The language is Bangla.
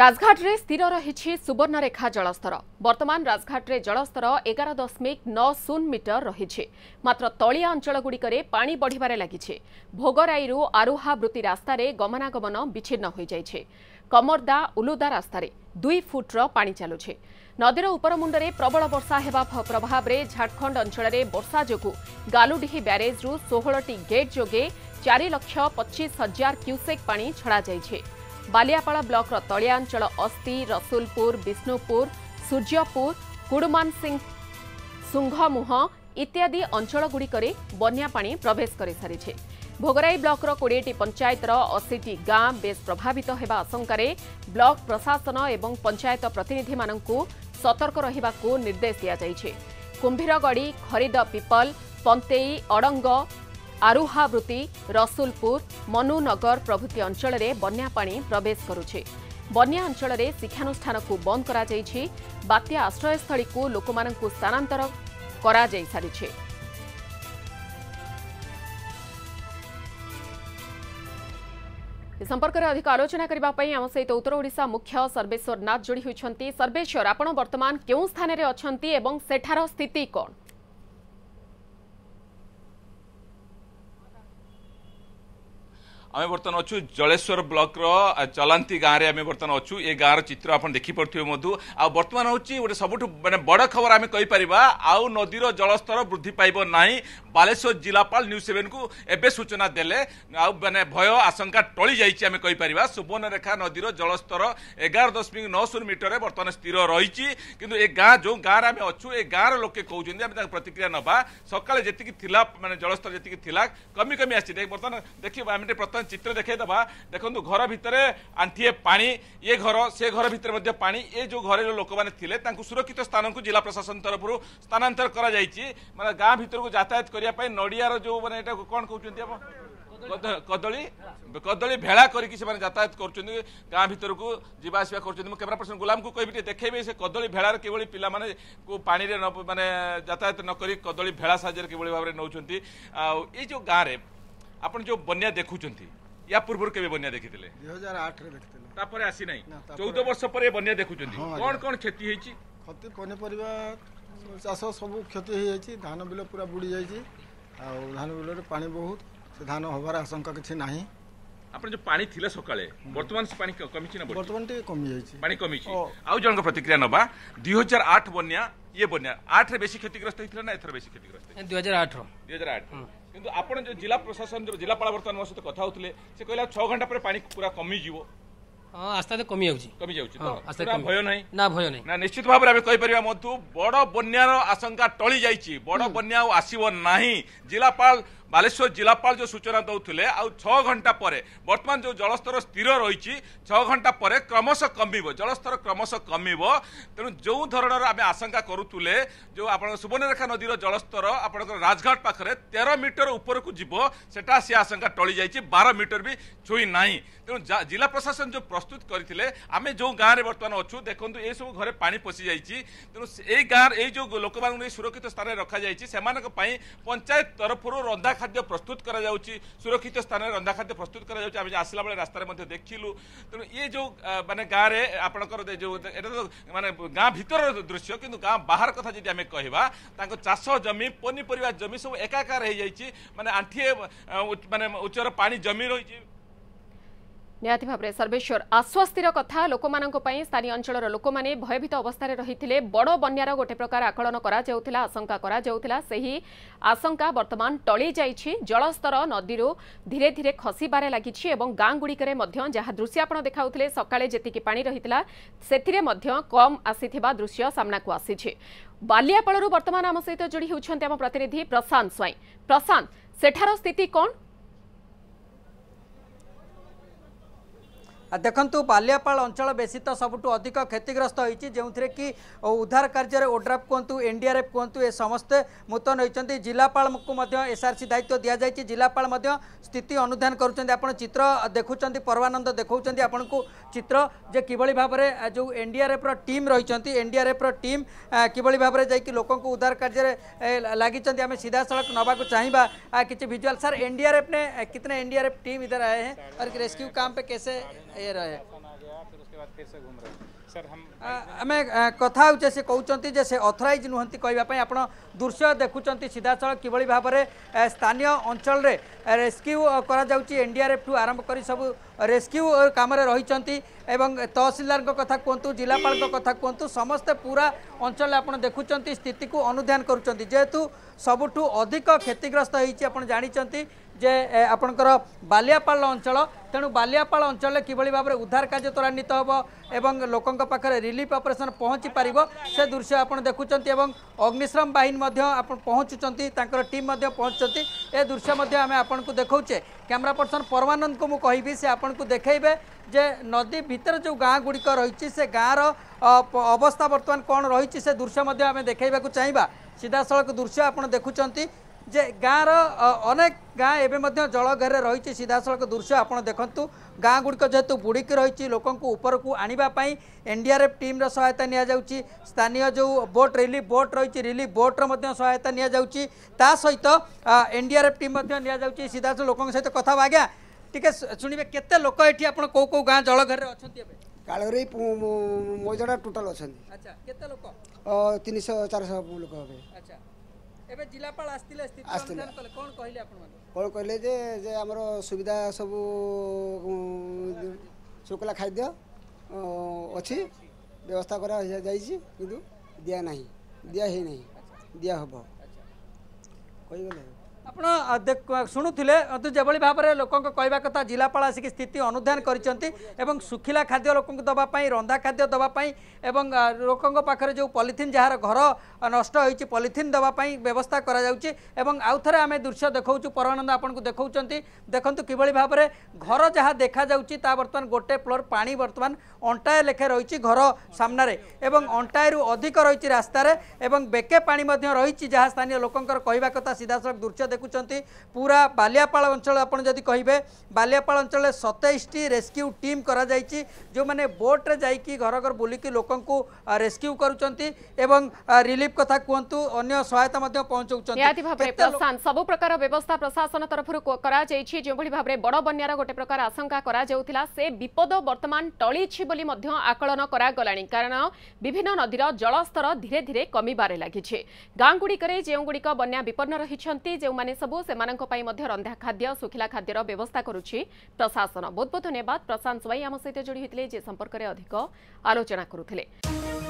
ରାଜଘାଟରେ ସ୍ଥିର ରହିଛି ସୁବର୍ଣ୍ଣରେଖା ଜଳସ୍ତର ବର୍ତ୍ତମାନ ରାଜଘାଟରେ ଜଳସ୍ତର ଏଗାର ଦଶମିକ ନଅ ଶୂନ ମିଟର ରହିଛି ମାତ୍ର ତଳିଆ ଅଞ୍ଚଳଗୁଡ଼ିକରେ ପାଣି ବଢ଼ିବାରେ ଲାଗିଛି ଭୋଗରାଇରୁ ଆରୁହାବୃତ୍ତି ରାସ୍ତାରେ ଗମନାଗମନ ବିଚ୍ଛିନ୍ନ ହୋଇଯାଇଛି କମର୍ଦା ଉଲୁଦା ରାସ୍ତାରେ ଦୁଇ ଫୁଟର ପାଣି ଚାଲୁଛି ନଦୀର ଉପରମୁଣ୍ଡରେ ପ୍ରବଳ ବର୍ଷା ହେବା ପ୍ରଭାବରେ ଝାଡ଼ଖଣ୍ଡ ଅଞ୍ଚଳରେ ବର୍ଷା ଯୋଗୁଁ ଗାଲୁଡିହି ବ୍ୟାରେଜ୍ରୁ ଷୋହଳଟି ଗେଟ୍ ଯୋଗେ ଚାରି ଲକ୍ଷ ପଚିଶ ହଜାର କ୍ୟୁସେକ୍ ପାଣି ଛଡ଼ାଯାଇଛି ବାଲିଆପାଳ ବ୍ଲକର ତଳିଆ ଅଞ୍ଚଳ ଅସ୍ତି ରସୁଲପୁର ବିଷ୍ଣୁପୁର ସୂର୍ଯ୍ୟପୁର କୁଡ଼ୁମାନ ସିଂ ଶୁଙ୍ଘମୁହ ଇତ୍ୟାଦି ଅଞ୍ଚଳଗୁଡ଼ିକରେ ବନ୍ୟା ପାଣି ପ୍ରବେଶ କରିସାରିଛି ଭୋଗରାଇ ବ୍ଲକର କୋଡ଼ିଏଟି ପଞ୍ଚାୟତର ଅଶୀଟି ଗାଁ ବେଶ୍ ପ୍ରଭାବିତ ହେବା ଆଶଙ୍କାରେ ବ୍ଲକ ପ୍ରଶାସନ ଏବଂ ପଞ୍ଚାୟତ ପ୍ରତିନିଧିମାନଙ୍କୁ ସତର୍କ ରହିବାକୁ ନିର୍ଦ୍ଦେଶ ଦିଆଯାଇଛି କୁମ୍ଭୀରଗଡ଼ି ଖରିଦ ପିପଲ ପନ୍ତେଇ ଅଡ଼ଙ୍ଗ ଆରୁହାବୃତି ରସୁଲପୁର ମନୁନଗର ପ୍ରଭୃତି ଅଞ୍ଚଳରେ ବନ୍ୟା ପାଣି ପ୍ରବେଶ କରୁଛି ବନ୍ୟା ଅଞ୍ଚଳରେ ଶିକ୍ଷାନୁଷ୍ଠାନକୁ ବନ୍ଦ କରାଯାଇଛି ବାତ୍ୟା ଆଶ୍ରୟସ୍ଥଳୀକୁ ଲୋକମାନଙ୍କୁ ସ୍ଥାନାନ୍ତର କରାଯାଇସାରିଛି ଏ ସମ୍ପର୍କରେ ଅଧିକ ଆଲୋଚନା କରିବା ପାଇଁ ଆମ ସହିତ ଉତ୍ତର ଓଡ଼ିଶା ମୁଖ୍ୟ ସର୍ବେଶ୍ୱର ନାଥ ଯୋଡ଼ି ହୋଇଛନ୍ତି ସର୍ବେଶ୍ୱର ଆପଣ ବର୍ତ୍ତମାନ କେଉଁ ସ୍ଥାନରେ ଅଛନ୍ତି ଏବଂ ସେଠାର ସ୍ଥିତି କ'ଣ আমি বর্তমান অছু জলেশ্বর ব্লকর চলান্তি গাঁরে আমি বর্তমান অছু এ গাঁর চিত্র আপনার দেখিপারে মধু আর্তমান হচ্ছে গোটে সবুঠু মানে বড় খবর আমি কইপারা আউ নদীর জলস্তর বৃদ্ধি পাইব না বালেশ্বর জেলাপাল নিউজ সেভেন কু এবে সূচনা দেলে আউ মানে ভয় আশঙ্কা টলি যাই আমি কইপারা সুবর্ণরেখা নদীর জলস্তর এগার দশমিক নয় শূন্য মিটরে বর্তমান স্থির রয়েছে কিন্তু এ গাঁ যে গাঁরে আমি অছু এ গাঁর লোকে কৌন আমি তাঁর প্রতিক্রিয়া নবা সকালে যেত মানে জলস্তর যেত কমি কমি আসছে বর্তমান দেখি আমি প্রত্যেক बर्तमान चित्र देखेद देखो घर भितर आंठीए पा ये घर से घर भितर पा ये जो घर लोक मैंने सुरक्षित स्थान को जिला प्रशासन तरफ स्थानातर कर मैं गाँ भर को जातायात करने नड़िया जो मैंने कौन कौन आप कदली कदमी भेला करात कर गाँ भर को जीवास करमेरा पर्सन गुलाम को कह देखे से कदमी भेड़ कि पिला पाने मानने जातायात नक कदमी भेड़ा साहब नौ ये गाँव में आप जो बनिया देखुंट या पूर्व केवे बन्या देखिते 2008 रे देखिते तापरे आसी नाही 14 वर्ष परे बन्या देखुचंती कोण कोण खेती हेची ক্ষতি পনিপরিবা চাষ সব ক্ষতি হয়ে যাই ধান বিল পুরা বুড়ি যাই ধান বিলরে পানি বহুত সে ধান হবার আশঙ্কা কিছু না আপনার যে পানি লে সকালে বর্তমান পানি কমিছি না বর্তমান টিকে কমি যাই পানি কমিছি আউ জনক প্রতিক্রিয়া নবা দুই হাজার আট বন্যা ইয়ে বন্যা আটরে বেশি ক্ষতিগ্রস্ত হয়েছিল না এথর বেশি ক্ষতিগ্রস্ত দুই হাজার আট দুই হাজার আট কিন্তু ଆପଣ ଯେଉଁ ଜିଲ୍ଲା ପ୍ରଶାସନ ଯେଉଁ ଜିଲ୍ଲାପାଳ ବର୍ତ୍ତମାନ ମୋ ସହିତ କଥା ହେଉଥିଲେ ସେ କହିଲା ଛଅ ଘଣ୍ଟା ପରେ ପାଣି ପୁରା କମିଯିବ ହଁ ଆସ୍ତେ ଆସ୍ତେ କମିଯାଉଛି କମିଯାଉଛି ଭୟ ନାହିଁ ନା ଭୟ ନାହିଁ ନା ନିଶ୍ଚିତ ଭାବରେ ଆମେ କହିପାରିବା ମଧ୍ୟ ବଡ଼ ବନ୍ୟାର ଆଶଙ୍କା ଟଳି ଯାଇଛି ବଡ଼ ବନ୍ୟା ଆଉ ଆସିବ ନାହିଁ ଜିଲ୍ଲାପାଳ ବାଲେଶ୍ୱର ଜିଲ୍ଲାପାଳ ଯେଉଁ ସୂଚନା ଦେଉଥିଲେ ଆଉ ଛଅ ଘଣ୍ଟା ପରେ ବର୍ତ୍ତମାନ ଯେଉଁ ଜଳସ୍ତର ସ୍ଥିର ରହିଛି ଛଅ ଘଣ୍ଟା ପରେ କ୍ରମଶଃ କମିବ ଜଳସ୍ତର କ୍ରମଶଃ କମିବ ତେଣୁ ଯେଉଁ ଧରଣର ଆମେ ଆଶଙ୍କା କରୁଥିଲେ ଯେଉଁ ଆପଣଙ୍କ ସୁବର୍ଣ୍ଣରେଖା ନଦୀର ଜଳସ୍ତର ଆପଣଙ୍କର ରାଜଘାଟ ପାଖରେ ତେର ମିଟର ଉପରକୁ ଯିବ ସେଟା ସେ ଆଶଙ୍କା ଟଳି ଯାଇଛି ବାର ମିଟର ବି ଛୁଇଁ ନାହିଁ ତେଣୁ ଜିଲ୍ଲା ପ୍ରଶାସନ ଯେଉଁ ପ୍ରସ୍ତୁତ କରିଥିଲେ ଆମେ ଯେଉଁ ଗାଁରେ ବର୍ତ୍ତମାନ ଅଛୁ ଦେଖନ୍ତୁ ଏସବୁ ଘରେ ପାଣି ପଶିଯାଇଛି ତେଣୁ ଏଇ ଗାଁ ଏଇ ଯେଉଁ ଲୋକମାନଙ୍କୁ ନେଇ ସୁରକ୍ଷିତ ସ୍ଥାନରେ ରଖାଯାଇଛି ସେମାନଙ୍କ ପାଇଁ ପଞ୍ଚାୟତ ତରଫରୁ ରନ୍ଧା খাদ্য প্রস্তুত করা যাচ্ছে সুরক্ষিত স্থানে রন্ধা খাদ্য প্রস্তুত করা যাচ্ছে আমি আসলা বেড়ে রাস্তায় মধ্যে দেখিলু তেমন ইয়ে যে মানে গাঁরে আপনার যে এটা তো মানে গাঁ ভিতর দৃশ্য কিন্তু গাঁ বাহার কথা যদি আমি কহবা তাঁর চাষ জমি পনিপরিবা জমি সব একাকার হয়ে যাই মানে আঁঠিয়ে মানে উচ্চর পাঁচ জমি রয়েছে ନିହାତି ଭାବରେ ସର୍ବେଶ୍ୱର ଆଶ୍ୱସ୍ତିର କଥା ଲୋକମାନଙ୍କ ପାଇଁ ସ୍ଥାନୀୟ ଅଞ୍ଚଳର ଲୋକମାନେ ଭୟଭୀତ ଅବସ୍ଥାରେ ରହିଥିଲେ ବଡ଼ ବନ୍ୟାର ଗୋଟେ ପ୍ରକାର ଆକଳନ କରାଯାଉଥିଲା ଆଶଙ୍କା କରାଯାଉଥିଲା ସେହି ଆଶଙ୍କା ବର୍ତ୍ତମାନ ଟଳି ଯାଇଛି ଜଳସ୍ତର ନଦୀରୁ ଧୀରେ ଧୀରେ ଖସିବାରେ ଲାଗିଛି ଏବଂ ଗାଁ ଗୁଡ଼ିକରେ ମଧ୍ୟ ଯାହା ଦୃଶ୍ୟ ଆପଣ ଦେଖାଉଥିଲେ ସକାଳେ ଯେତିକି ପାଣି ରହିଥିଲା ସେଥିରେ ମଧ୍ୟ କମ୍ ଆସିଥିବା ଦୃଶ୍ୟ ସାମ୍ନାକୁ ଆସିଛି ବାଲିଆପାଳରୁ ବର୍ତ୍ତମାନ ଆମ ସହିତ ଯୋଡ଼ି ହେଉଛନ୍ତି ଆମ ପ୍ରତିନିଧି ପ୍ରଶାନ୍ତ ସ୍ୱାଇଁ ପ୍ରଶାନ୍ତ ସେଠାର ସ୍ଥିତି କ'ଣ देखु बालियापाल अंचल तो सबुठ अधिक क्षतिग्रस्त हो जो थे कि उधार कार्य ओड्राफ कहतु एन डी आर एफ कहतु ए मुतन होती जिलापाल एसआरसी दायित्व दि जाएगी जिलापा स्थित अनुधान कर चित्र देखुं परमानंद देखा आप चित्र जे कि भाव में जो एनडीआरएफ डी रीम रही एनडीआरएफ डी आर रीम किभली भाव में जा उधार कार्य लगे सीधा सड़क नाक चाहिए किसी भिजुआल सर एनडीआरएफ ने कितने एनडीआरएफ टीम इधर आए हैं और रेस्क्यू काम पे कैसे ये रहे आम कथा से कहते जे से अथोराइज नुहति कहवाई आप दृश्य देखुं सीधासल कि भाव में स्थानीय अंचल रेस्क्यू करेफ ठू आरंभ कर सब रेस्क्यू कम रही तहसिलदार कथा कहतु जिलापाल कथा कहतु समस्ते पूरा अंचल आप देखुं स्थित को अनुध्यान करुँच जेहेतु सबुठ अधिक क्षतिग्रस्त होती आप जानते যে আপনার বালিয়াপাড় অঞ্চল তেমন বালিয়াপাড় অঞ্চলে কিভাবে ভাবে উদ্ধার কাজ ত্বরান্বিত হব এবং লোক পাখে রিলিফ অপরেসন পৌঁছি পাব সে দৃশ্য আপনার দেখুম এবং অগ্নিশ্রম বাহিনী পৌঁছুচার তাঁর টিম পৌঁছুচার এ দৃশ্য আমি আপনার দেখছে ক্যামেরা পর্সন পরমানন্দকে মু কবি সে আপনার দেখবে যে নদী ভিতরে যে গাঁ গুড়িক রয়েছে সে গাঁর অবস্থা বর্তমান কম রয়েছে সে দৃশ্য আমি দেখাইবা চাইবা সিধাসলখ দৃশ্য আপনার দেখুম যে গাঁর অনেক ଗାଁ ଏବେ ମଧ୍ୟ ଜଳ ଘେରରେ ରହିଛି ସିଧାସଳଖ ଦୃଶ୍ୟ ଆପଣ ଦେଖନ୍ତୁ ଗାଁ ଗୁଡ଼ିକ ଯେହେତୁ ବୁଡ଼ିକି ରହିଛି ଲୋକଙ୍କୁ ଉପରକୁ ଆଣିବା ପାଇଁ ଏନ୍ଡିଆର୍ଏଫ୍ ଟିମ୍ର ସହାୟତା ନିଆଯାଉଛି ସ୍ଥାନୀୟ ଯେଉଁ ବୋଟ୍ ରିଲିଫ୍ ବୋଟ୍ ରହିଛି ରିଲିଫ୍ ବୋଟ୍ର ମଧ୍ୟ ସହାୟତା ନିଆଯାଉଛି ତା ସହିତ ଏନ୍ଡିଆର୍ଏଫ୍ ଟିମ୍ ମଧ୍ୟ ନିଆଯାଉଛି ସିଧାସଳଖ ଲୋକଙ୍କ ସହିତ କଥା ହେବା ଆଜ୍ଞା ଟିକେ ଶୁଣିବେ କେତେ ଲୋକ ଏଠି ଆପଣ କେଉଁ କେଉଁ ଗାଁ ଜଳ ଘେରରେ ଅଛନ୍ତି ଏବେ କାଳଘରେଇ ମଇଜଡ଼ା ଟୋଟାଲ୍ ଅଛନ୍ତି ଆଚ୍ଛା କେତେ ଲୋକ ତିନିଶହ ଚାରିଶହ ଲୋକ ହେବେ ଆଚ୍ଛା ଏବେ ଜିଲ୍ଲାପାଳ ଆସିଥିଲେ ଆସିଥିଲେ କ'ଣ କହିଲେ ଆପଣମାନେ କ'ଣ କହିଲେ ଯେ ଯେ ଆମର ସୁବିଧା ସବୁ ଶୁଖିଲା ଖାଦ୍ୟ ଅଛି ବ୍ୟବସ୍ଥା କରାଯାଇଛି କିନ୍ତୁ ଦିଆ ନାହିଁ ଦିଆ ହେଇନାହିଁ ଦିଆ ହେବ କହିଗଲେ ଆପଣ ଶୁଣୁଥିଲେ ଯେଭଳି ଭାବରେ ଲୋକଙ୍କ କହିବା କଥା ଜିଲ୍ଲାପାଳ ଆସିକି ସ୍ଥିତି ଅନୁଧ୍ୟାନ କରିଛନ୍ତି ଏବଂ ଶୁଖିଲା ଖାଦ୍ୟ ଲୋକଙ୍କୁ ଦେବା ପାଇଁ ରନ୍ଧା ଖାଦ୍ୟ ଦେବା ପାଇଁ ଏବଂ ଲୋକଙ୍କ ପାଖରେ ଯେଉଁ ପଲିଥିନ୍ ଯାହାର ଘର ନଷ୍ଟ ହୋଇଛି ପଲିଥିନ୍ ଦେବା ପାଇଁ ବ୍ୟବସ୍ଥା କରାଯାଉଛି ଏବଂ ଆଉ ଥରେ ଆମେ ଦୃଶ୍ୟ ଦେଖାଉଛୁ ପରମାନନ୍ଦ ଆପଣଙ୍କୁ ଦେଖାଉଛନ୍ତି ଦେଖନ୍ତୁ କିଭଳି ଭାବରେ ଘର ଯାହା ଦେଖାଯାଉଛି ତା ବର୍ତ୍ତମାନ ଗୋଟେ ଫ୍ଲୋର୍ ପାଣି ବର୍ତ୍ତମାନ ଅଣ୍ଟାଏ ଲେଖେ ରହିଛି ଘର ସାମ୍ନାରେ ଏବଂ ଅଣ୍ଟାଏରୁ ଅଧିକ ରହିଛି ରାସ୍ତାରେ ଏବଂ ବେକେ ପାଣି ମଧ୍ୟ ରହିଛି ଯାହା ସ୍ଥାନୀୟ ଲୋକଙ୍କର କହିବା କଥା ସିଧାସଳଖ ଦୃଶ୍ୟ দেখুছেন পুরা বালিয়াপাড় অঞ্চল আপনার যদি কহবে বালিয়াপাড় অঞ্চলে সতেইশটি রেস্কিউ টিম করা যাই যে বোট্রে যাই ঘর ঘর বুলিকি লোক রেস্কিউ করছেন এবং রিলিফ কথা কুহতু অন্য সহায়তা পৌঁছাচ্ছেন সবু প্রকার ব্যবস্থা প্রশাসন তরফর করা যাই যেভাবে ভাবে বড় বন্যার গোটে প্রকার আশঙ্কা করা যাওয়া সে বিপদ বর্তমান টলিছি বলে আকলন করা গলানি কারণ বিভিন্ন নদীর জলস্তর ধীরে ধীরে কমিবারে লাগিছে গাঁগুড়ি যে বন্যা বিপন্ন রয়েছে যে ମାନେ ସବୁ ସେମାନଙ୍କ ପାଇଁ ମଧ୍ୟ ରନ୍ଧା ଖାଦ୍ୟ ଶୁଖିଲା ଖାଦ୍ୟର ବ୍ୟବସ୍ଥା କରୁଛି ପ୍ରଶାସନ ବହୁତ ବହୁତ ଧନ୍ୟବାଦ ପ୍ରଶାନ୍ତ ସ୍ୱାଇଁ ଆମ ସହିତ ଯୋଡ଼ି ହୋଇଥିଲେ ଯେ ସମ୍ପର୍କରେ ଅଧିକ ଆଲୋଚନା କରୁଥିଲେ